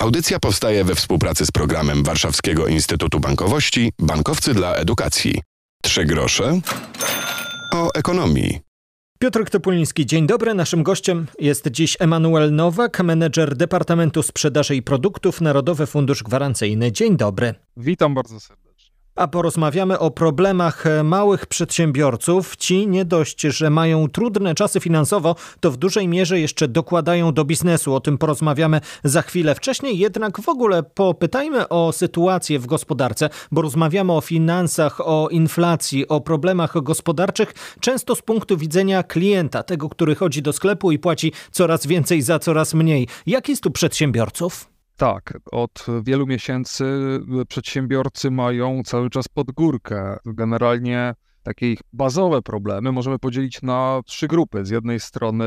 Audycja powstaje we współpracy z programem Warszawskiego Instytutu Bankowości Bankowcy dla Edukacji. Trzy grosze o ekonomii. Piotr Topuliński, dzień dobry. Naszym gościem jest dziś Emanuel Nowak, menedżer Departamentu Sprzedaży i Produktów Narodowy Fundusz Gwarancyjny. Dzień dobry. Witam bardzo serdecznie a porozmawiamy o problemach małych przedsiębiorców. Ci nie dość, że mają trudne czasy finansowo, to w dużej mierze jeszcze dokładają do biznesu. O tym porozmawiamy za chwilę. Wcześniej jednak w ogóle popytajmy o sytuację w gospodarce, bo rozmawiamy o finansach, o inflacji, o problemach gospodarczych, często z punktu widzenia klienta, tego, który chodzi do sklepu i płaci coraz więcej za coraz mniej. Jak jest tu przedsiębiorców? Tak, od wielu miesięcy y, przedsiębiorcy mają cały czas pod górkę. Generalnie takie ich bazowe problemy możemy podzielić na trzy grupy. Z jednej strony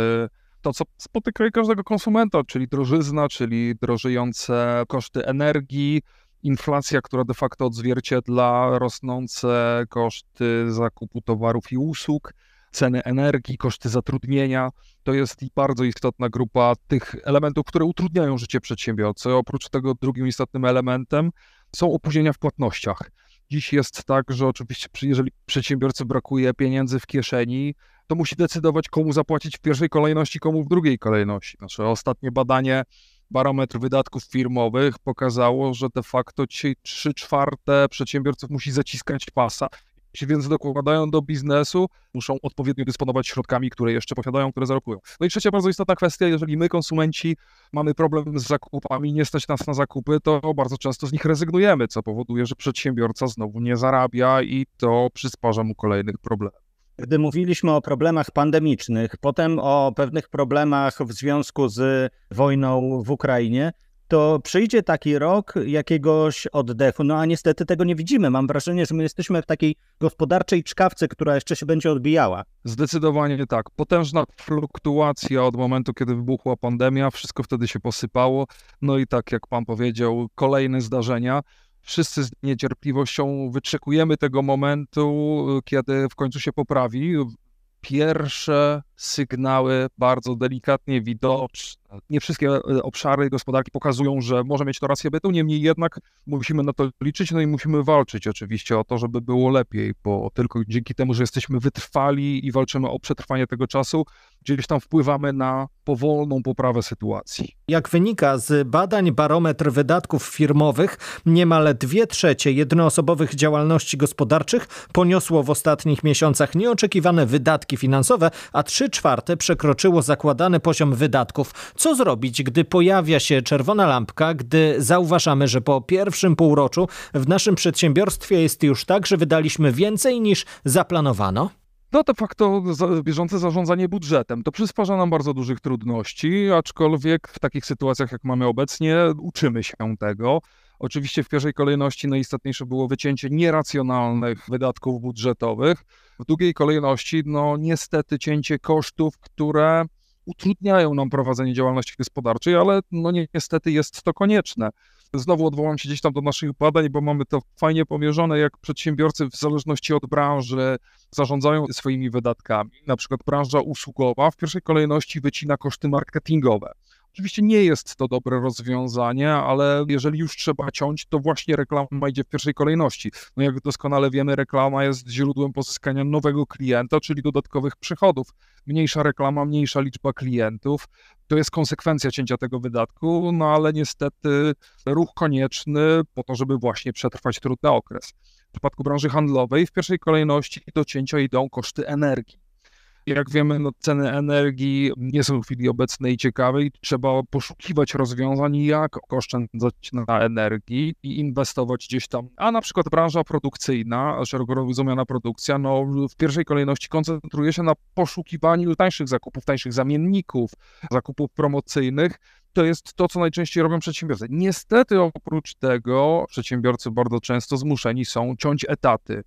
to, co spotyka każdego konsumenta, czyli drożyzna, czyli drożejące koszty energii, inflacja, która de facto odzwierciedla rosnące koszty zakupu towarów i usług ceny energii, koszty zatrudnienia. To jest bardzo istotna grupa tych elementów, które utrudniają życie przedsiębiorcy. Oprócz tego drugim istotnym elementem są opóźnienia w płatnościach. Dziś jest tak, że oczywiście, jeżeli przedsiębiorcy brakuje pieniędzy w kieszeni, to musi decydować, komu zapłacić w pierwszej kolejności, komu w drugiej kolejności. Nasze znaczy, ostatnie badanie barometr wydatków firmowych pokazało, że de facto dzisiaj 3 czwarte przedsiębiorców musi zaciskać pasa się więc dokładają do biznesu, muszą odpowiednio dysponować środkami, które jeszcze posiadają, które zarobują. No i trzecia bardzo istotna kwestia, jeżeli my, konsumenci, mamy problem z zakupami, nie stać nas na zakupy, to bardzo często z nich rezygnujemy, co powoduje, że przedsiębiorca znowu nie zarabia i to przysparza mu kolejnych problemów. Gdy mówiliśmy o problemach pandemicznych, potem o pewnych problemach w związku z wojną w Ukrainie, to przyjdzie taki rok jakiegoś oddechu. No a niestety tego nie widzimy. Mam wrażenie, że my jesteśmy w takiej gospodarczej czkawce, która jeszcze się będzie odbijała. Zdecydowanie tak. Potężna fluktuacja od momentu, kiedy wybuchła pandemia, wszystko wtedy się posypało. No i tak jak pan powiedział, kolejne zdarzenia wszyscy z niecierpliwością wyczekujemy tego momentu, kiedy w końcu się poprawi pierwsze sygnały bardzo delikatnie widoczne. Nie wszystkie e, obszary gospodarki pokazują, że może mieć to rację bytu, niemniej jednak musimy na to liczyć, no i musimy walczyć oczywiście o to, żeby było lepiej, bo tylko dzięki temu, że jesteśmy wytrwali i walczymy o przetrwanie tego czasu, gdzieś tam wpływamy na powolną poprawę sytuacji. Jak wynika z badań barometr wydatków firmowych, niemal dwie trzecie jednoosobowych działalności gospodarczych poniosło w ostatnich miesiącach nieoczekiwane wydatki finansowe, a trzy czwarte przekroczyło zakładany poziom wydatków. Co zrobić, gdy pojawia się czerwona lampka, gdy zauważamy, że po pierwszym półroczu w naszym przedsiębiorstwie jest już tak, że wydaliśmy więcej niż zaplanowano? No de facto bieżące zarządzanie budżetem. To przysparza nam bardzo dużych trudności, aczkolwiek w takich sytuacjach, jak mamy obecnie, uczymy się tego. Oczywiście w pierwszej kolejności najistotniejsze było wycięcie nieracjonalnych wydatków budżetowych. W drugiej kolejności, no niestety, cięcie kosztów, które utrudniają nam prowadzenie działalności gospodarczej, ale no niestety jest to konieczne. Znowu odwołam się gdzieś tam do naszych badań, bo mamy to fajnie pomierzone, jak przedsiębiorcy w zależności od branży zarządzają swoimi wydatkami. Na przykład branża usługowa w pierwszej kolejności wycina koszty marketingowe Oczywiście nie jest to dobre rozwiązanie, ale jeżeli już trzeba ciąć, to właśnie reklama idzie w pierwszej kolejności. No jak doskonale wiemy, reklama jest źródłem pozyskania nowego klienta, czyli dodatkowych przychodów. Mniejsza reklama, mniejsza liczba klientów. To jest konsekwencja cięcia tego wydatku, no ale niestety ruch konieczny po to, żeby właśnie przetrwać trudny okres. W przypadku branży handlowej w pierwszej kolejności do cięcia idą koszty energii jak wiemy, no, ceny energii nie są w chwili obecnej ciekawe i trzeba poszukiwać rozwiązań, jak oszczędzać na energii i inwestować gdzieś tam. A na przykład branża produkcyjna, szeroko rozumiana produkcja, no, w pierwszej kolejności koncentruje się na poszukiwaniu tańszych zakupów, tańszych zamienników, zakupów promocyjnych to jest to, co najczęściej robią przedsiębiorcy. Niestety, oprócz tego, przedsiębiorcy bardzo często zmuszeni są ciąć etaty.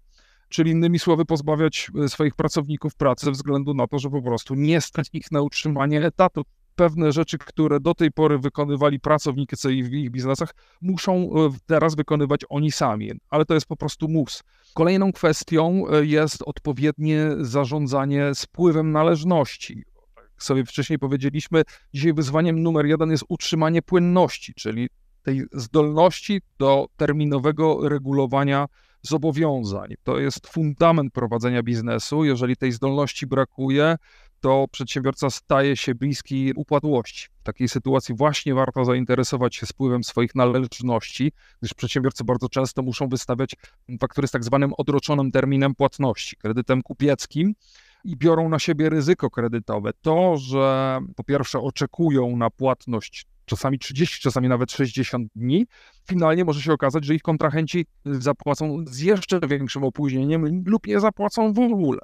Czyli innymi słowy, pozbawiać e, swoich pracowników pracy ze względu na to, że po prostu nie stać ich na utrzymanie etatu. Pewne rzeczy, które do tej pory wykonywali pracownicy w ich biznesach, muszą e, teraz wykonywać oni sami, ale to jest po prostu mus. Kolejną kwestią e, jest odpowiednie zarządzanie spływem należności tak sobie wcześniej powiedzieliśmy, dzisiaj wyzwaniem numer jeden jest utrzymanie płynności, czyli tej zdolności do terminowego regulowania zobowiązań. To jest fundament prowadzenia biznesu. Jeżeli tej zdolności brakuje, to przedsiębiorca staje się bliski upadłości. W takiej sytuacji właśnie warto zainteresować się spływem swoich należności, gdyż przedsiębiorcy bardzo często muszą wystawiać faktury z tak zwanym odroczonym terminem płatności, kredytem kupieckim i biorą na siebie ryzyko kredytowe. To, że po pierwsze oczekują na płatność czasami 30, czasami nawet 60 dni. Finalnie no, może się okazać, że ich kontrahenci y, zapłacą z jeszcze większym opóźnieniem lub nie zapłacą w ogóle.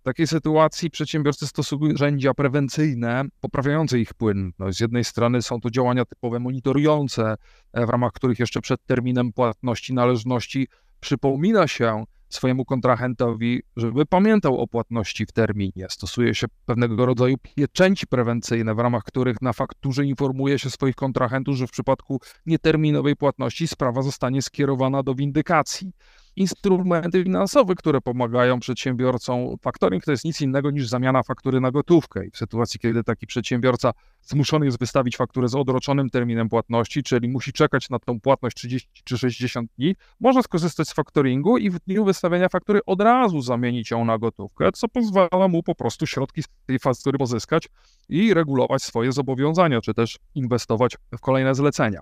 W takiej sytuacji przedsiębiorcy stosują narzędzia prewencyjne poprawiające ich płynność. Z jednej strony są to działania typowe monitorujące, e, w ramach których jeszcze przed terminem płatności należności przypomina się swojemu kontrahentowi, żeby pamiętał o płatności w terminie. Stosuje się pewnego rodzaju pieczęci prewencyjne, w ramach których na fakturze informuje się swoich kontrahentów, że w przypadku nieterminowej płatności sprawa zostanie skierowana do windykacji instrumenty finansowe, które pomagają przedsiębiorcom. Faktoring to jest nic innego niż zamiana faktury na gotówkę. I w sytuacji, kiedy taki przedsiębiorca zmuszony jest wystawić fakturę z odroczonym terminem płatności, czyli musi czekać na tą płatność 30 czy 60 dni, może skorzystać z faktoringu i w dniu wystawienia faktury od razu zamienić ją na gotówkę, co pozwala mu po prostu środki z tej faktury pozyskać i regulować swoje zobowiązania, czy też inwestować w kolejne zlecenia.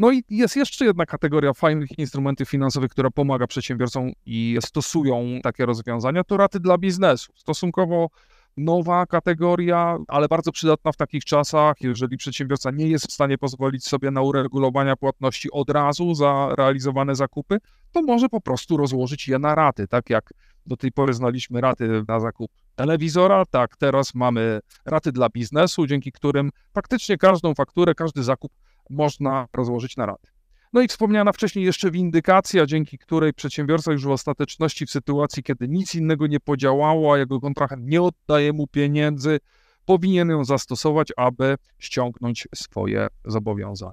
No i jest jeszcze jedna kategoria fajnych instrumentów finansowych, która pomaga przedsiębiorcom i stosują takie rozwiązania, to raty dla biznesu. Stosunkowo nowa kategoria, ale bardzo przydatna w takich czasach, jeżeli przedsiębiorca nie jest w stanie pozwolić sobie na uregulowania płatności od razu za realizowane zakupy, to może po prostu rozłożyć je na raty, tak jak do tej pory znaliśmy raty na zakup telewizora, tak teraz mamy raty dla biznesu, dzięki którym praktycznie każdą fakturę, każdy zakup można rozłożyć na rady. No i wspomniana wcześniej jeszcze windykacja, dzięki której przedsiębiorca już w ostateczności w sytuacji, kiedy nic innego nie podziałało, a jego kontrahent nie oddaje mu pieniędzy, powinien ją zastosować, aby ściągnąć swoje zobowiązania.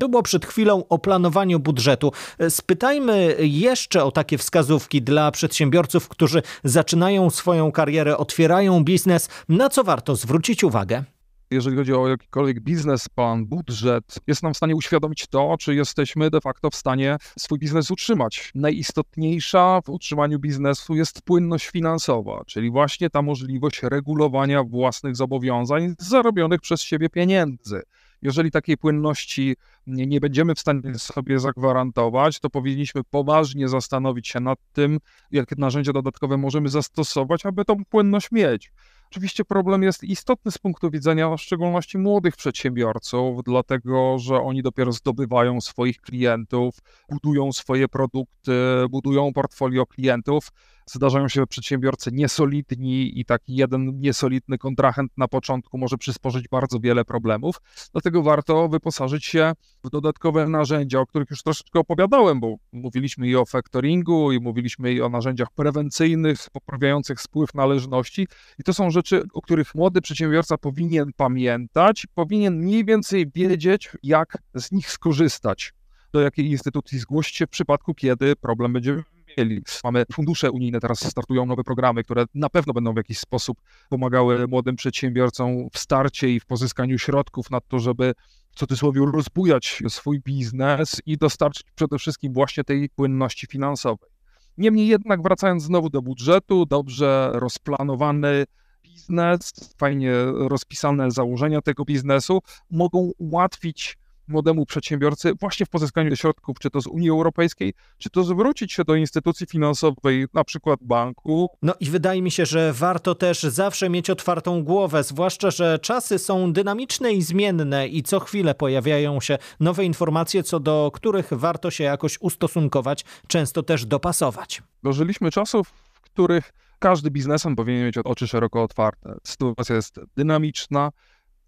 To było przed chwilą o planowaniu budżetu. Spytajmy jeszcze o takie wskazówki dla przedsiębiorców, którzy zaczynają swoją karierę, otwierają biznes. Na co warto zwrócić uwagę? jeżeli chodzi o jakikolwiek plan, budżet, jest nam w stanie uświadomić to, czy jesteśmy de facto w stanie swój biznes utrzymać. Najistotniejsza w utrzymaniu biznesu jest płynność finansowa, czyli właśnie ta możliwość regulowania własnych zobowiązań zarobionych przez siebie pieniędzy. Jeżeli takiej płynności nie, nie, będziemy w stanie sobie zagwarantować, to powinniśmy poważnie zastanowić się nad tym, jakie narzędzia dodatkowe możemy zastosować, aby tą płynność mieć. Oczywiście problem jest istotny z punktu widzenia w szczególności młodych przedsiębiorców, dlatego że oni dopiero zdobywają swoich klientów, budują swoje produkty, budują portfolio klientów zdarzają się przedsiębiorcy niesolidni i taki jeden niesolidny kontrahent na początku może przysporzyć bardzo wiele problemów. Dlatego warto wyposażyć się w dodatkowe narzędzia, o których już troszeczkę opowiadałem, bo mówiliśmy i o factoringu, i mówiliśmy i o narzędziach prewencyjnych, poprawiających spływ należności. I to są rzeczy, o których młody przedsiębiorca powinien pamiętać, powinien mniej więcej wiedzieć, jak z nich skorzystać. Do jakiej instytucji zgłosić się w przypadku, kiedy problem będzie mieli. Mamy fundusze unijne, teraz startują nowe programy, które na pewno będą w jakiś sposób pomagały młodym przedsiębiorcom w starcie i w pozyskaniu środków na to, żeby w cudzysłowie rozbujać swój biznes i dostarczyć przede wszystkim właśnie tej płynności finansowej. Niemniej jednak, wracając znowu do budżetu, dobrze rozplanowany biznes, fajnie rozpisane założenia tego biznesu mogą ułatwić młodemu przedsiębiorcy właśnie w pozyskaniu środków, czy to z Unii Europejskiej, czy to zwrócić się do instytucji finansowej, na przykład banku. No i wydaje mi się, że warto też zawsze mieć otwartą głowę, zwłaszcza, że czasy są dynamiczne i zmienne i co chwilę pojawiają się nowe informacje, co do których warto się jakoś ustosunkować, często też dopasować. Dożyliśmy czasów, w których każdy biznesem powinien mieć oczy szeroko otwarte. Sytuacja jest dynamiczna,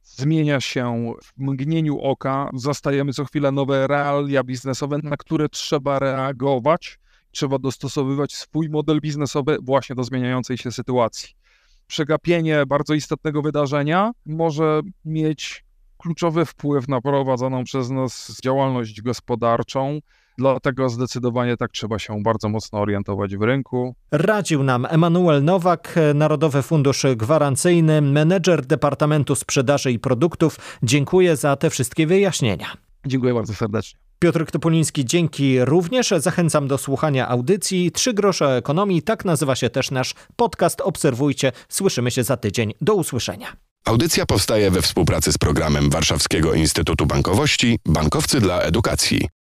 zmienia się w mgnieniu oka. Zastajemy co chwilę nowe realia biznesowe, na które trzeba reagować. Trzeba dostosowywać swój model biznesowy właśnie do zmieniającej się sytuacji. Przegapienie bardzo istotnego wydarzenia może mieć kluczowy wpływ na prowadzoną przez nas działalność gospodarczą, Dlatego zdecydowanie tak trzeba się bardzo mocno orientować w rynku. Radził nam Emanuel Nowak, Narodowy Fundusz Gwarancyjny, menedżer Departamentu Sprzedaży i Produktów. Dziękuję za te wszystkie wyjaśnienia. Dziękuję bardzo serdecznie. Piotr Topuliński, dzięki również. Zachęcam do słuchania audycji Trzy grosze ekonomii, tak nazywa się też nasz podcast. Obserwujcie, słyszymy się za tydzień. Do usłyszenia. Audycja powstaje we współpracy z programem Warszawskiego Instytutu Bankowości Bankowcy dla Edukacji.